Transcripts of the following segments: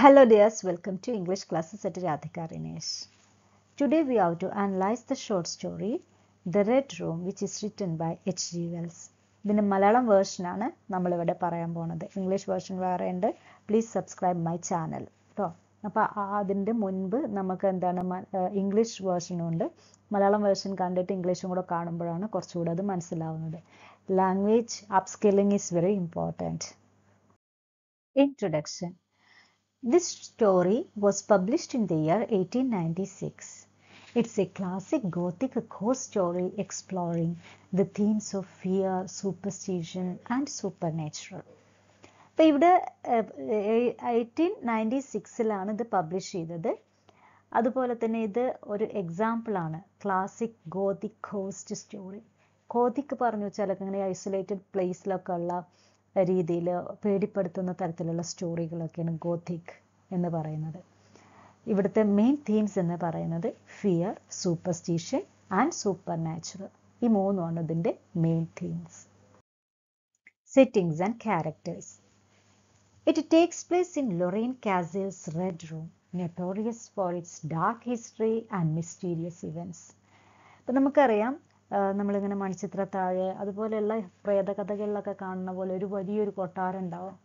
Hello dears, welcome to English classes at Radhika Rinesh. Today we have to analyze the short story The Red Room which is written by H.G. Wells. ഇതിൻ്റെ മലയാളം വേർഷനാണ് നമ്മളിവിടെ പറയാൻ പോണത് English version വേറെ ഉണ്ട് please subscribe my channel കേട്ടോ അപ്പോൾ അതിന്റെ മുൻപ് നമുക്ക് എന്താണ് ഇംഗ്ലീഷ് വേർഷനും ഉണ്ട് മലയാളം വേർഷൻ കണ്ടിട്ട് ഇംഗ്ലീഷും കൂടെ കാണുമ്പോഴാണ് കുറച്ചുകൂടെ അത് മനസ്സിലാവുന്നത് language upskilling is very important introduction This story was published in the year 1896. It's a classic Gothic ghost story exploring the themes of fear, superstition, and supernatural. അപ്പം ഇവിടെ എയ്റ്റീൻ നയൻറ്റി സിക്സിലാണ് ഇത് പബ്ലിഷ് ചെയ്തത് അതുപോലെ തന്നെ ഇത് ഒരു ആണ് classic gothic ghost story gothic പറഞ്ഞു വെച്ചാൽ അങ്ങനെ ഐസൊലേറ്റഡ് പ്ലേസിലൊക്കെ ഉള്ള രീതിയിൽ പേടിപ്പെടുത്തുന്ന തരത്തിലുള്ള സ്റ്റോറികളൊക്കെയാണ് ഗോഥിക് എന്ന് പറയുന്നത് ഇവിടുത്തെ മെയിൻ തീംസ് എന്ന് പറയുന്നത് fear superstition and supernatural ഈ മൂന്നുമാണ് ഇതിൻ്റെ main themes settings and characters it takes place in Lorraine Castle's red room notorious for its dark history and mysterious events ഇപ്പം നമുക്കറിയാം നമ്മളിങ്ങനെ മൺചിത്രത്താഴ് അതുപോലെയുള്ള പ്രേതകഥകളിലൊക്കെ കാണുന്ന പോലെ ഒരു വലിയൊരു കൊട്ടാരം ഉണ്ടാവും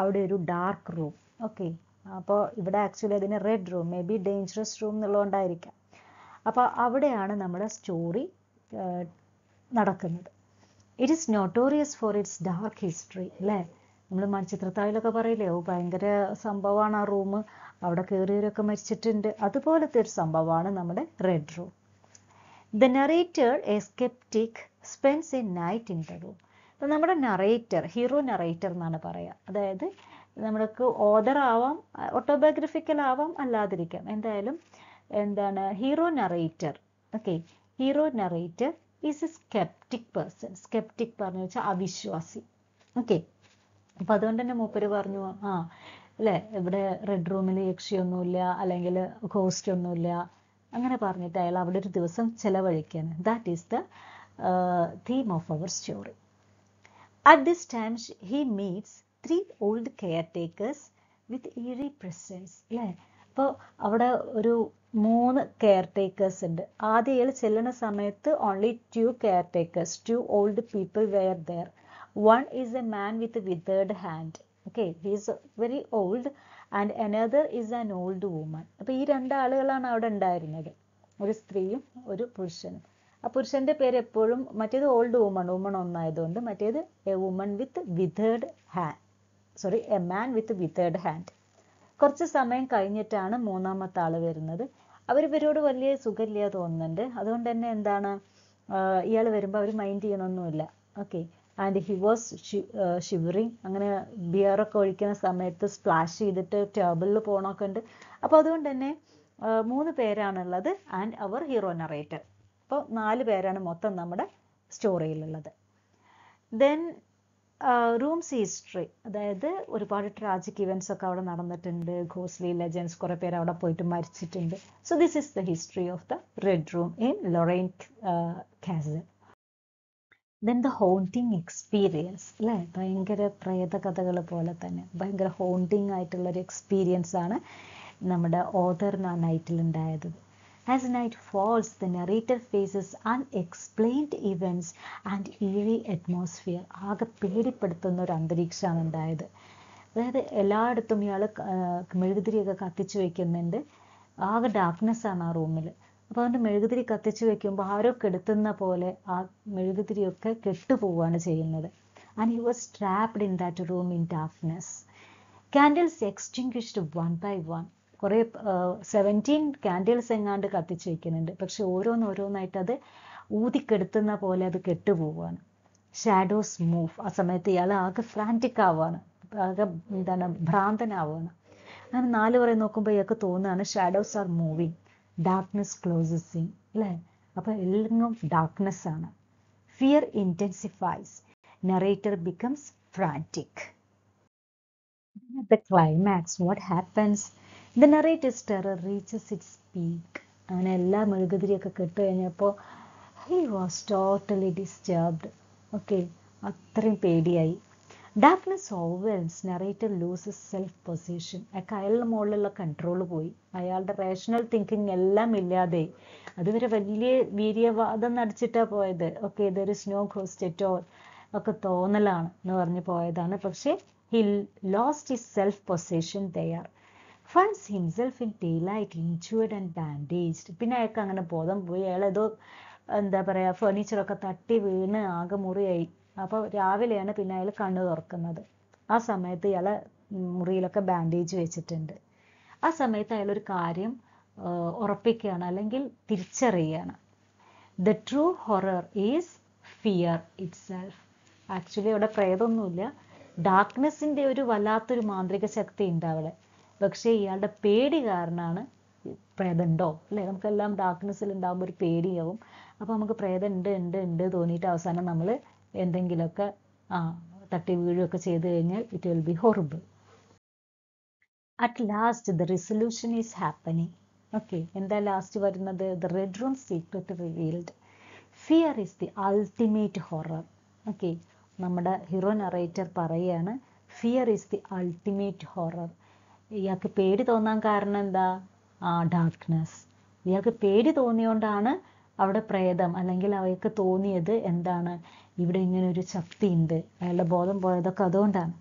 അവിടെ ഒരു ഡാർക്ക് റൂം ഓക്കെ അപ്പോൾ ഇവിടെ ആക്ച്വലി അതിന് red room may be dangerous room എന്നുള്ളതുകൊണ്ടായിരിക്കാം അപ്പോൾ അവിടെയാണ് നമ്മുടെ സ്റ്റോറി നടക്കുന്നത് it is notorious for its dark history അല്ലേ നമ്മൾ മൺചിത്രത്താഴിലൊക്കെ പറയില്ലേ ഓ ഭയങ്കര സംഭവമാണ് ആ റൂം അവിടെ കയറിയവരൊക്കെ മരിച്ചിട്ടുണ്ട് അതുപോലത്തെ ഒരു സംഭവമാണ് നമ്മുടെ red room The narrator, a skeptic, spends a night in the room. അപ്പം നമ്മുടെ നറേറ്റർ ഹീറോ നറേറ്റർ എന്നാണ് പറയുക അതായത് നമ്മൾക്ക് ഓദർ ആവാം ഓട്ടോബയോഗ്രഫിക്കൽ ആവാം അല്ലാതിരിക്കാം എന്തായാലും എന്താണ് hero narrator okay hero narrator is a skeptic person skeptic പറഞ്ഞു വെച്ചാൽ അവിശ്വാസി ഓക്കെ അപ്പൊ അതുകൊണ്ട് തന്നെ മൂപ്പര് പറഞ്ഞു ആ അല്ലെ ഇവിടെ റെഡ് റൂമിൽ യക്ഷിയൊന്നുമില്ല അല്ലെങ്കിൽ ഹോസ്റ്റ് ഒന്നുമില്ല അങ്ങനെ പറഞ്ഞിട്ട് അയാൾ അവിടെ ഒരു ദിവസം ചെലവഴിക്കുകയാണ് that is the theme of our story at this time he meets three old caretakers with eerie presence അല്ലേ അപ്പോൾ അവിടെ ഒരു മൂന്ന് കെയർ ടേക്കേഴ്സ് ഉണ്ട് ആദ്യം ഇയാൾ ചെല്ലുന്ന സമയത്ത് only two caretakers two old people where there one is a man with withered hand okay he is very old and another is an old woman അപ്പൊ ഈ രണ്ടാളുകളാണ് അവിടെ ഉണ്ടായിരുന്നത് ഒരു സ്ത്രീയും ഒരു പുരുഷനും ആ പുരുഷന്റെ പേര് എപ്പോഴും മറ്റേത് ഓൾഡ് വുമൺ വുമൺ ഒന്നായതുകൊണ്ട് മറ്റേത് a woman with withered hand sorry a man with withered hand കുറച്ച് സമയം കഴിഞ്ഞിട്ടാണ് മൂന്നാമത്തെ ആള് വരുന്നത് അവരിവരോട് വലിയ സുഖമില്ല തോന്നുന്നുണ്ട് അതുകൊണ്ട് തന്നെ എന്താണ് ഇയാൾ വരുമ്പോൾ അവർ മൈൻഡ് ചെയ്യണമൊന്നുമില്ല okay and he was shivering അങ്ങനെ ബിയറൊക്കെ ഒഴിക്കുന്ന സമയത്ത് സ്പ്ലാഷ് ചെയ്തിട്ട് ടേബിളിൽ പോകണമൊക്കെ ഉണ്ട് അപ്പോൾ അതുകൊണ്ട് തന്നെ uh, മൂന്ന് പേരാണുള്ളത് ആൻഡ് അവർ ഹീറോ നറേറ്റർ അപ്പോൾ നാല് പേരാണ് മൊത്തം നമ്മുടെ സ്റ്റോറിയിലുള്ളത് ദെൻ റൂംസ് ഹിസ്റ്ററി അതായത് ഒരുപാട് ട്രാജിക് ഇവൻസ് ഒക്കെ അവിടെ നടന്നിട്ടുണ്ട് ഘോസ്ലി ലെജൻസ് കുറേ പേര് അവിടെ പോയിട്ട് മരിച്ചിട്ടുണ്ട് so this is the history of the red room in Lorraine castle then the haunting experience അല്ലേ ഭയങ്കര പ്രേത കഥകൾ പോലെ തന്നെ ഭയങ്കര ഹോണ്ടിങ് ആയിട്ടുള്ള ഒരു എക്സ്പീരിയൻസ് ആണ് നമ്മുടെ ഓദർന നൈറ്റിൽ ഉണ്ടായത് as night falls the narrator faces unexplained events and eerie atmosphere ആകെ പേടിപ്പെടുത്തുന്ന ഒരു അന്തരീക്ഷമാണ് ഉണ്ടായത് അതായത് എല്ലായിടത്തും ഇയാൾ മെഴുകുതിരിയൊക്കെ കത്തിച്ചു വയ്ക്കുന്നുണ്ട് ആകെ ഡാർക്ക്നെസ് ആണ് ആ റൂമിൽ അപ്പൊ അതുകൊണ്ട് മെഴുകുതിരി കത്തിച്ചു വെക്കുമ്പോൾ ആരോ കെടുത്തുന്ന പോലെ ആ മെഴുകുതിരിയൊക്കെ കെട്ടുപോവാണ് ചെയ്യുന്നത് and he was trapped in that room in darkness candles extinguished one by one കുറേ സെവൻറ്റീൻ ക്യാൻഡിൽസ് എങ്ങാണ്ട് കത്തിച്ച് വെക്കുന്നുണ്ട് പക്ഷെ ഓരോന്നോരോന്നായിട്ട് അത് ഊതിക്കെടുത്തുന്ന പോലെ അത് കെട്ടുപോവാണ് ഷാഡോസ് മൂവ് ആ സമയത്ത് ഇയാൾ ആകെ ഫ്രാൻറ്റിക് ആവാണ് ആകെ എന്താണ് ഭ്രാന്തനാവുകയാണ് അങ്ങനെ നാല് വരെ നോക്കുമ്പോൾ ഇയാൾക്ക് തോന്നുകയാണ് shadows are moving darkness closes in അല്ലേ അപ്പോൾ എല്ലാം ഡാർക്ക്നെസ് ആണ് fear intensifies narrator becomes frantic At the climax, what happens? The narrator's terror reaches its peak. അങ്ങനെ എല്ലാ മെഴുകുതിരിയൊക്കെ കെട്ട് കഴിഞ്ഞപ്പോൾ he was totally disturbed okay അത്രയും പേടിയായി ഡാഫ്നസ് ഓവൻസ് നറേറ്റർ ലൂസസ് സെൽഫ് പൊസിഷൻ അയാളുടെ മുകളിലുള്ള കൺട്രോൾ പോയി അയാളുടെ റേഷണൽ തിങ്കിങ് എല്ലാം ഇല്ലാതെ അതുവരെ വലിയ വീര്യവാദം നടിച്ചിട്ടാ പോയത് ഓക്കെ ഇതൊരു സ്നോ ക്രോസ്റ്റെറ്റോ ഒക്കെ തോന്നലാണ് എന്ന് പറഞ്ഞു പോയതാണ് പക്ഷേ he lost his self possession there finds himself in daylight injured and bandaged പിന്നെ അയാൾക്ക് അങ്ങനെ ബോധം പോയി അയാൾ ഏതോ എന്താ പറയുക ഫർണിച്ചറൊക്കെ തട്ടി വീണ് ആകെ മുറിയായി അപ്പോൾ രാവിലെയാണ് പിന്നെ അയാൾ കണ്ണു തുറക്കുന്നത് ആ സമയത്ത് ഇയാളെ മുറിയിലൊക്കെ ബാൻഡേജ് വെച്ചിട്ടുണ്ട് ആ സമയത്ത് അയാൾ ഒരു കാര്യം ഉറപ്പിക്കുകയാണ് അല്ലെങ്കിൽ തിരിച്ചറിയുകയാണ് the true horror is fear itself actually അവിടെ പ്രേതൊന്നുമില്ല ഡാർക്ക്നെസ്സിന്റെ ഒരു വല്ലാത്തൊരു മാന്ത്രിക ശക്തി ഉണ്ട് അവിടെ പക്ഷേ ഇയാളുടെ പേടി കാരണമാണ് പ്രേതണ്ടോ അല്ലേ നമുക്കെല്ലാം ഡാർക്ക്നെസ്സിൽ ഉണ്ടാകുമ്പോൾ ഒരു പേടിയാവും അപ്പോൾ നമുക്ക് പ്രേതം ഉണ്ട് ഉണ്ട് ഉണ്ട് തോന്നിയിട്ട് അവസാനം നമ്മൾ എന്തെങ്കിലുമൊക്കെ ആ തട്ടി വീഴുകയൊക്കെ ചെയ്തു കഴിഞ്ഞാൽ it will be horrible at last the resolution is happening okay എന്താ ലാസ്റ്റ് വരുന്നത് the red room secret revealed fear is the ultimate horror okay നമ്മുടെ ഹീറോ നറേറ്റർ പറയുകയാണ് fear is the ultimate horror ഇയാൾക്ക് പേടി തോന്നാൻ കാരണം എന്താ ആ ഡാർക്ക്നെസ് ഇയാൾക്ക് പേടി തോന്നിയോണ്ടാണ് അവിടെ പ്രേതം അല്ലെങ്കിൽ അവർക്ക് തോന്നിയത് എന്താണ് ഇവിടെ ഇങ്ങനെ ഒരു ശക്തി ഉണ്ട് അയാളുടെ ബോധം പോയതൊക്കെ അതുകൊണ്ടാണ്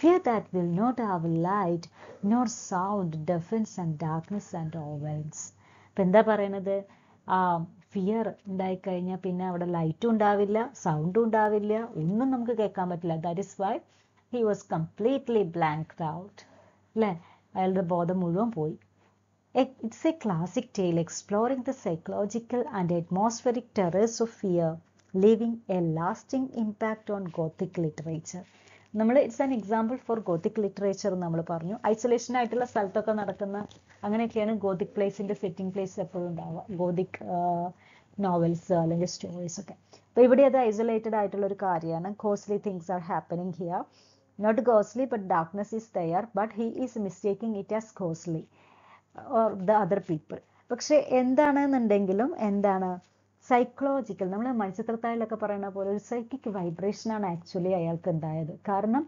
fear that will not have light not sound defence and darkness and ഓവൻസ് ഇപ്പം എന്താ പറയുന്നത് ആ ഫിയർ ഉണ്ടായിക്കഴിഞ്ഞാൽ പിന്നെ അവിടെ ലൈറ്റും ഉണ്ടാവില്ല സൗണ്ടും ഉണ്ടാവില്ല ഒന്നും നമുക്ക് കേൾക്കാൻ പറ്റില്ല that is why he was completely blank out അല്ലെ അയാളുടെ ബോധം മുഴുവൻ പോയി It's a classic tale exploring the psychological and atmospheric terrors of fear, leaving a lasting impact on Gothic literature. നമ്മൾ it's an example for Gothic literature നമ്മൾ പറഞ്ഞു isolation ആയിട്ടുള്ള സ്ഥലത്തൊക്കെ നടക്കുന്ന അങ്ങനെയൊക്കെയാണ് ഗോതിക് പ്ലേസിന്റെ സെറ്റിംഗ് പ്ലേസ് എപ്പോഴും ഉണ്ടാവുക ഗോതിക് നോവൽസ് അല്ലെങ്കിൽ സ്റ്റോറീസ് ഒക്കെ അപ്പോൾ ഇവിടെ അത് ഐസൊലേറ്റഡ് ആയിട്ടുള്ള ഒരു കാര്യമാണ് ghostly things are happening here not ഗോസ്ലി but darkness is there but he is mistaking it as ghostly or the other people പക്ഷെ എന്താണെന്നുണ്ടെങ്കിലും എന്താണ് സൈക്കോളജിക്കൽ നമ്മൾ മത്സ്യത്രത്താഴിലൊക്കെ പറയുന്ന പോലെ ഒരു സൈക്കിക് വൈബ്രേഷനാണ് ആക്ച്വലി അയാൾക്ക് ഉണ്ടായത് കാരണം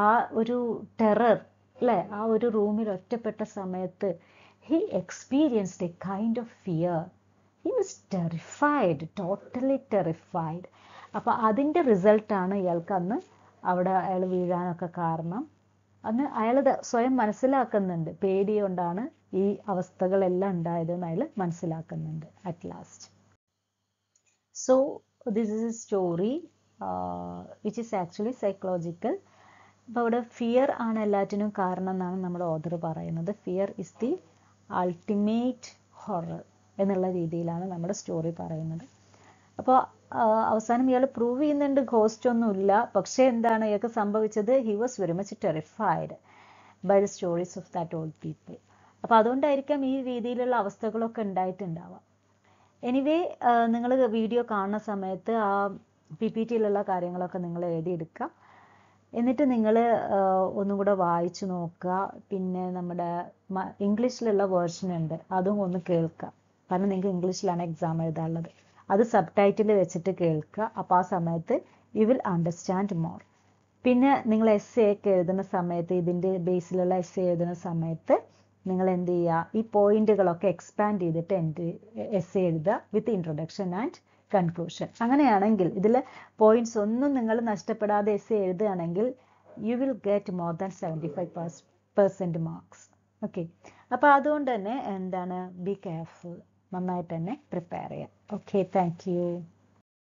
ആ ഒരു ടെറർ അല്ലേ ആ ഒരു റൂമിൽ ഒറ്റപ്പെട്ട സമയത്ത് he experienced a kind of fear he was terrified totally terrified അപ്പോൾ അതിൻ്റെ റിസൾട്ടാണ് ഇയാൾക്ക് അന്ന് അവിടെ അയാൾ വീഴാനൊക്കെ കാരണം അന്ന് അയാൾ സ്വയം മനസ്സിലാക്കുന്നുണ്ട് പേടി കൊണ്ടാണ് ഈ അവസ്ഥകളെല്ലാം എന്ന് അയാൾ മനസ്സിലാക്കുന്നുണ്ട് at last so this is a story which is actually psychological അപ്പൊ അവിടെ ഫിയർ ആണ് എല്ലാറ്റിനും കാരണം എന്നാണ് നമ്മുടെ ഓദർ പറയുന്നത് fear is the ultimate horror എന്നുള്ള രീതിയിലാണ് നമ്മുടെ സ്റ്റോറി പറയുന്നത് അപ്പോൾ അവസാനം ഇയാൾ പ്രൂവ് ചെയ്യുന്നുണ്ട് ഗോസ്റ്റ് ഒന്നുമില്ല പക്ഷേ എന്താണ് ഇയാൾക്ക് സംഭവിച്ചത് he was very much terrified by the stories of that old people അപ്പോൾ അതുകൊണ്ടായിരിക്കാം ഈ രീതിയിലുള്ള അവസ്ഥകളൊക്കെ ഉണ്ടായിട്ടുണ്ടാവുക എനിവേ നിങ്ങൾ വീഡിയോ കാണുന്ന സമയത്ത് ആ പി പി ടിയിലുള്ള കാര്യങ്ങളൊക്കെ നിങ്ങൾ എഴുതിയെടുക്കുക എന്നിട്ട് നിങ്ങൾ ഒന്നും കൂടെ വായിച്ചു നോക്കുക പിന്നെ നമ്മുടെ ഇംഗ്ലീഷിലുള്ള വേർഷൻ ഉണ്ട് അതും ഒന്ന് കേൾക്കുക കാരണം നിങ്ങൾക്ക് ഇംഗ്ലീഷിലാണ് എക്സാം എഴുതാനുള്ളത് അത് സബ് ടൈറ്റിൽ വെച്ചിട്ട് കേൾക്കുക അപ്പോൾ ആ സമയത്ത് യു വിൽ അണ്ടർസ്റ്റാൻഡ് മോർ പിന്നെ നിങ്ങൾ എസ് എ ഒക്കെ എഴുതുന്ന സമയത്ത് ഇതിൻ്റെ ബേസിലുള്ള എസ് എ എഴുതുന്ന സമയത്ത് നിങ്ങൾ എന്ത് ചെയ്യുക ഈ പോയിന്റുകളൊക്കെ എക്സ്പാൻഡ് ചെയ്തിട്ട് എൻ്റെ എസ് എഴുതുക വിത്ത് ഇൻട്രൊഡക്ഷൻ ആൻഡ് കൺക്ലൂഷൻ അങ്ങനെയാണെങ്കിൽ ഇതിൽ പോയിന്റ്സ് ഒന്നും നിങ്ങൾ നഷ്ടപ്പെടാതെ എസ് എഴുതുകയാണെങ്കിൽ you will get more than seventy five percent marks okay അപ്പോൾ അതുകൊണ്ട് തന്നെ എന്താണ് ബി കെയർഫുൾ നന്നായിട്ട് തന്നെ പ്രിപ്പയർ ചെയ്യാം ഓക്കെ താങ്ക് യു